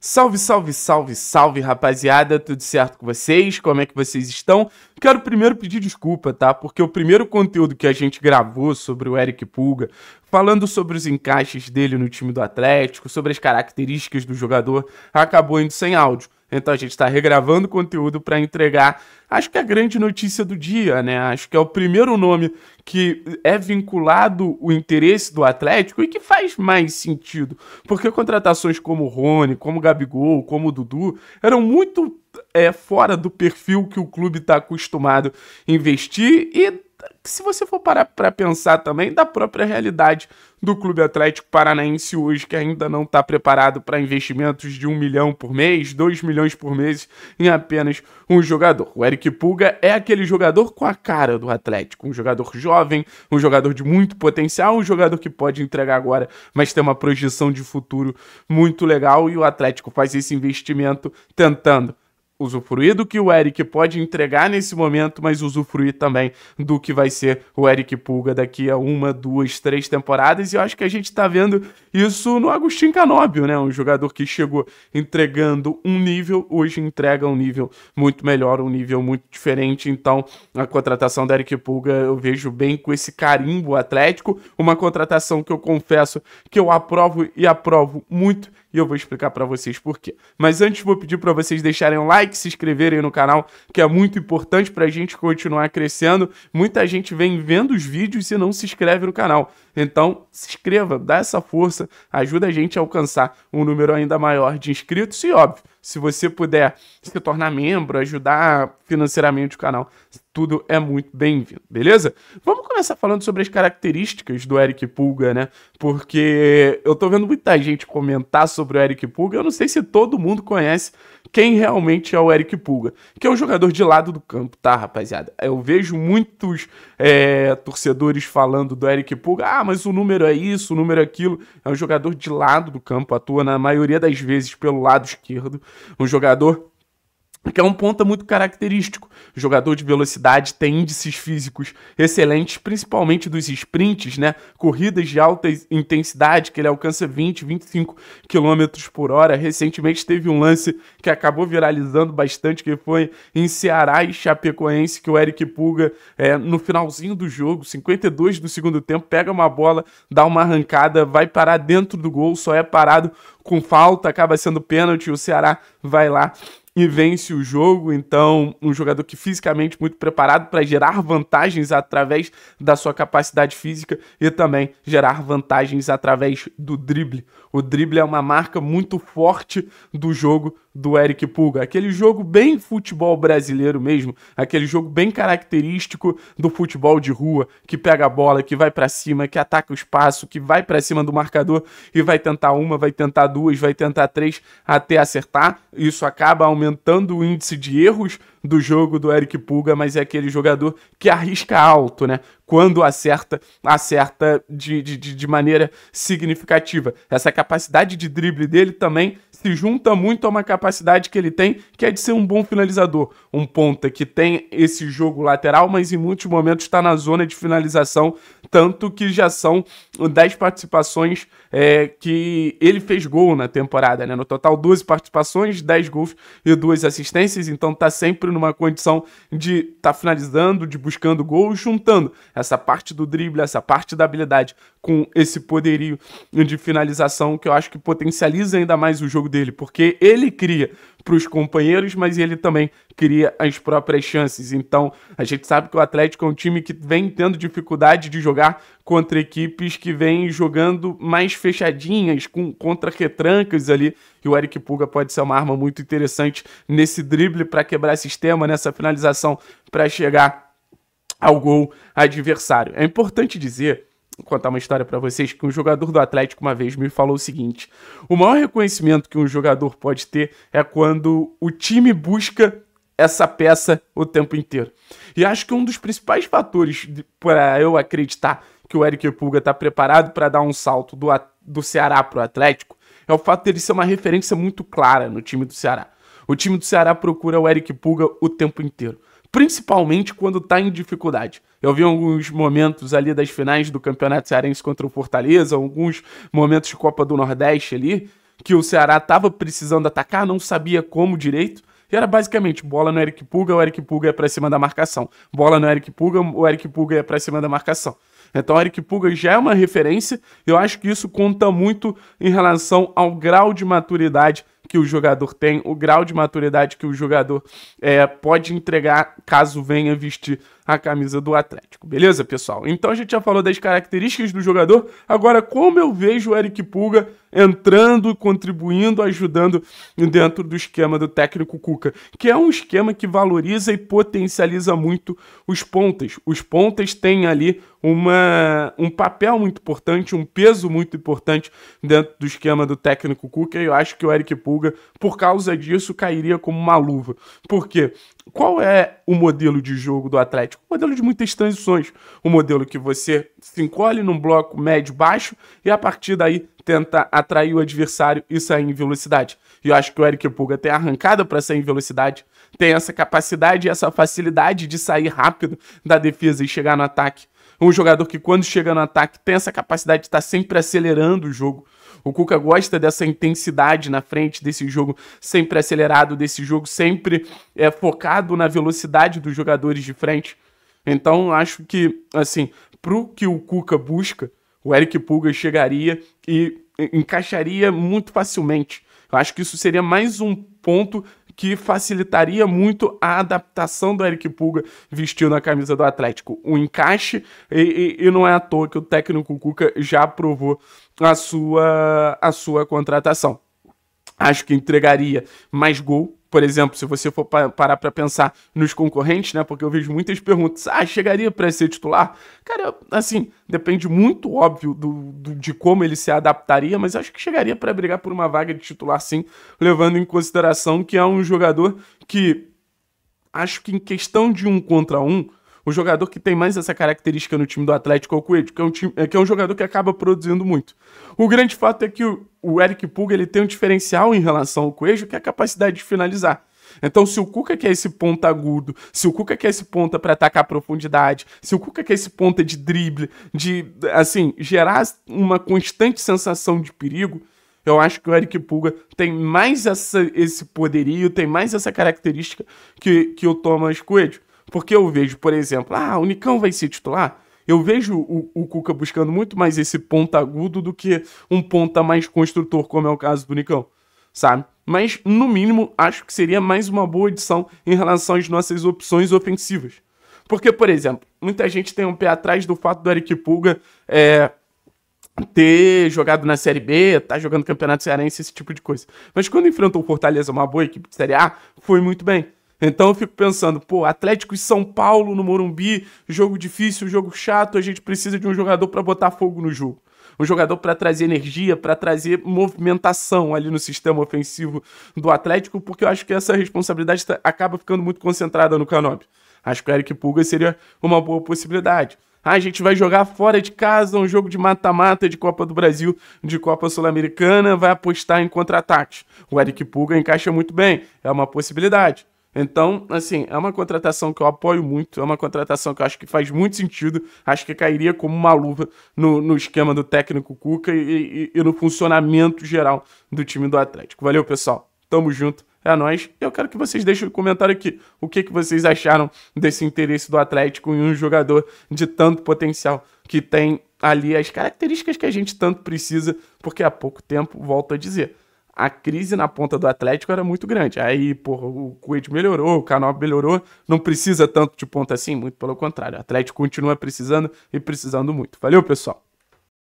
Salve, salve, salve, salve, rapaziada, tudo certo com vocês? Como é que vocês estão? Quero primeiro pedir desculpa, tá? Porque o primeiro conteúdo que a gente gravou sobre o Eric Pulga, falando sobre os encaixes dele no time do Atlético, sobre as características do jogador, acabou indo sem áudio. Então a gente está regravando conteúdo para entregar. Acho que é a grande notícia do dia, né? Acho que é o primeiro nome que é vinculado o interesse do Atlético e que faz mais sentido. Porque contratações como Rony, como Gabigol, como Dudu eram muito é, fora do perfil que o clube está acostumado a investir e se você for parar para pensar também da própria realidade do Clube Atlético Paranaense hoje, que ainda não está preparado para investimentos de um milhão por mês, dois milhões por mês em apenas um jogador. O Eric Pulga é aquele jogador com a cara do Atlético, um jogador jovem, um jogador de muito potencial, um jogador que pode entregar agora, mas tem uma projeção de futuro muito legal e o Atlético faz esse investimento tentando usufruir do que o Eric pode entregar nesse momento, mas usufruir também do que vai ser o Eric Pulga daqui a uma, duas, três temporadas. E eu acho que a gente está vendo isso no Agostinho Canóbio, né? Um jogador que chegou entregando um nível, hoje entrega um nível muito melhor, um nível muito diferente. Então, a contratação do Eric Pulga eu vejo bem com esse carimbo atlético. Uma contratação que eu confesso que eu aprovo e aprovo muito e eu vou explicar para vocês por quê. Mas antes vou pedir para vocês deixarem um like, se inscreverem no canal, que é muito importante para a gente continuar crescendo. Muita gente vem vendo os vídeos e não se inscreve no canal. Então, se inscreva, dá essa força, ajuda a gente a alcançar um número ainda maior de inscritos e óbvio, se você puder se tornar membro, ajudar financeiramente o canal. Tudo é muito bem-vindo, beleza? Vamos começar falando sobre as características do Eric Pulga, né? Porque eu tô vendo muita gente comentar sobre o Eric Pulga. Eu não sei se todo mundo conhece quem realmente é o Eric Pulga, que é um jogador de lado do campo, tá, rapaziada? Eu vejo muitos é, torcedores falando do Eric Pulga, ah, mas o número é isso, o número é aquilo. É um jogador de lado do campo, atua na maioria das vezes pelo lado esquerdo, um jogador que é um ponta muito característico. O jogador de velocidade tem índices físicos excelentes, principalmente dos sprints, né? Corridas de alta intensidade, que ele alcança 20, 25 km por hora. Recentemente teve um lance que acabou viralizando bastante, que foi em Ceará e Chapecoense, que o Eric Pulga, é, no finalzinho do jogo, 52 do segundo tempo, pega uma bola, dá uma arrancada, vai parar dentro do gol, só é parado com falta, acaba sendo pênalti, o Ceará vai lá e vence o jogo. Então, um jogador que fisicamente muito preparado para gerar vantagens através da sua capacidade física e também gerar vantagens através do drible. O drible é uma marca muito forte do jogo do Eric Pulga. Aquele jogo bem futebol brasileiro mesmo, aquele jogo bem característico do futebol de rua, que pega a bola, que vai para cima, que ataca o espaço, que vai para cima do marcador e vai tentar uma, vai tentar duas, vai tentar três até acertar. Isso acaba aumentando o índice de erros do jogo do Eric Pulga, mas é aquele jogador que arrisca alto, né? Quando acerta, acerta de, de, de maneira significativa. Essa capacidade de drible dele também se junta muito a uma capacidade que ele tem, que é de ser um bom finalizador. Um ponta que tem esse jogo lateral, mas em muitos momentos está na zona de finalização, tanto que já são 10 participações é, que ele fez gol na temporada, né? No total, 12 participações, 10 gols e 2 assistências, então tá sempre sempre numa condição de estar tá finalizando, de buscando gols, juntando essa parte do drible, essa parte da habilidade com esse poderio de finalização que eu acho que potencializa ainda mais o jogo dele, porque ele cria para os companheiros, mas ele também cria as próprias chances. Então, a gente sabe que o Atlético é um time que vem tendo dificuldade de jogar contra equipes que vêm jogando mais fechadinhas, com contra retrancas ali. E o Eric Puga pode ser uma arma muito interessante nesse drible para quebrar sistema, nessa finalização para chegar ao gol adversário. É importante dizer contar uma história para vocês que um jogador do Atlético uma vez me falou o seguinte: o maior reconhecimento que um jogador pode ter é quando o time busca essa peça o tempo inteiro. E acho que um dos principais fatores para eu acreditar que o Eric Pulga está preparado para dar um salto do, do Ceará para o Atlético é o fato dele ser uma referência muito clara no time do Ceará. O time do Ceará procura o Eric Pulga o tempo inteiro, principalmente quando está em dificuldade. Eu vi alguns momentos ali das finais do Campeonato Cearense contra o Fortaleza, alguns momentos de Copa do Nordeste ali, que o Ceará estava precisando atacar, não sabia como direito. E era basicamente bola no Eric Puga, o Eric Puga é pra cima da marcação. Bola no Eric Puga, o Eric Puga é pra cima da marcação. Então o Eric Puga já é uma referência, eu acho que isso conta muito em relação ao grau de maturidade que o jogador tem, o grau de maturidade que o jogador é, pode entregar caso venha vestir a camisa do Atlético, beleza, pessoal? Então a gente já falou das características do jogador, agora como eu vejo o Eric Pulga entrando, contribuindo, ajudando dentro do esquema do técnico Cuca, que é um esquema que valoriza e potencializa muito os pontas. Os pontas têm ali uma, um papel muito importante, um peso muito importante dentro do esquema do técnico Cuca, e eu acho que o Eric Pulga, por causa disso, cairia como uma luva. Por quê? Qual é o modelo de jogo do Atlético? um modelo de muitas transições. Um modelo que você se encolhe num bloco médio-baixo e a partir daí tenta atrair o adversário e sair em velocidade. E eu acho que o Eric Pulga tem arrancada para sair em velocidade, tem essa capacidade e essa facilidade de sair rápido da defesa e chegar no ataque. Um jogador que, quando chega no ataque, tem essa capacidade de estar tá sempre acelerando o jogo. O Cuca gosta dessa intensidade na frente desse jogo, sempre acelerado, desse jogo sempre é, focado na velocidade dos jogadores de frente. Então, acho que, assim, pro que o Cuca busca, o Eric Pulga chegaria e encaixaria muito facilmente. Eu acho que isso seria mais um ponto que facilitaria muito a adaptação do Eric Pulga vestindo a camisa do Atlético. O encaixe, e, e, e não é à toa que o técnico Cuca já aprovou a sua, a sua contratação acho que entregaria mais gol. Por exemplo, se você for parar para pensar nos concorrentes, né? Porque eu vejo muitas perguntas. Ah, chegaria para ser titular? Cara, assim, depende muito, óbvio, do, do, de como ele se adaptaria, mas acho que chegaria para brigar por uma vaga de titular, sim, levando em consideração que é um jogador que acho que em questão de um contra um, o jogador que tem mais essa característica no time do Atlético é o Coelho, que é um, time, é que é um jogador que acaba produzindo muito. O grande fato é que o, o Eric Puga ele tem um diferencial em relação ao Coelho, que é a capacidade de finalizar. Então, se o Cuca quer esse ponta agudo, se o Cuca quer esse ponta para atacar a profundidade, se o Cuca quer esse ponta de drible, de, assim, gerar uma constante sensação de perigo, eu acho que o Eric Pulga tem mais essa, esse poderio, tem mais essa característica que, que o Thomas Coelho. Porque eu vejo, por exemplo, ah, o Nicão vai ser titular. Eu vejo o, o Cuca buscando muito mais esse ponta agudo do que um ponta mais construtor, como é o caso do Nicão, sabe? Mas, no mínimo, acho que seria mais uma boa edição em relação às nossas opções ofensivas. Porque, por exemplo, muita gente tem um pé atrás do fato do Eric Pulga é, ter jogado na Série B, tá jogando Campeonato Cearense, esse tipo de coisa. Mas quando enfrentou o Fortaleza, uma boa equipe de Série A, foi muito bem. Então eu fico pensando, pô, Atlético e São Paulo no Morumbi, jogo difícil, jogo chato, a gente precisa de um jogador para botar fogo no jogo. Um jogador para trazer energia, para trazer movimentação ali no sistema ofensivo do Atlético, porque eu acho que essa responsabilidade tá, acaba ficando muito concentrada no Canobi. Acho que o Eric Pulga seria uma boa possibilidade. Ah, a gente vai jogar fora de casa um jogo de mata-mata de Copa do Brasil, de Copa Sul-Americana, vai apostar em contra-ataques. O Eric Pulga encaixa muito bem, é uma possibilidade. Então, assim, é uma contratação que eu apoio muito, é uma contratação que eu acho que faz muito sentido, acho que cairia como uma luva no, no esquema do técnico Cuca e, e, e no funcionamento geral do time do Atlético. Valeu, pessoal. Tamo junto. É nóis. Eu quero que vocês deixem o um comentário aqui. O que, que vocês acharam desse interesse do Atlético em um jogador de tanto potencial que tem ali as características que a gente tanto precisa, porque há pouco tempo, volto a dizer, a crise na ponta do Atlético era muito grande. Aí, porra, o Coelho melhorou, o Canal melhorou, não precisa tanto de ponta assim, muito pelo contrário. O Atlético continua precisando e precisando muito. Valeu, pessoal!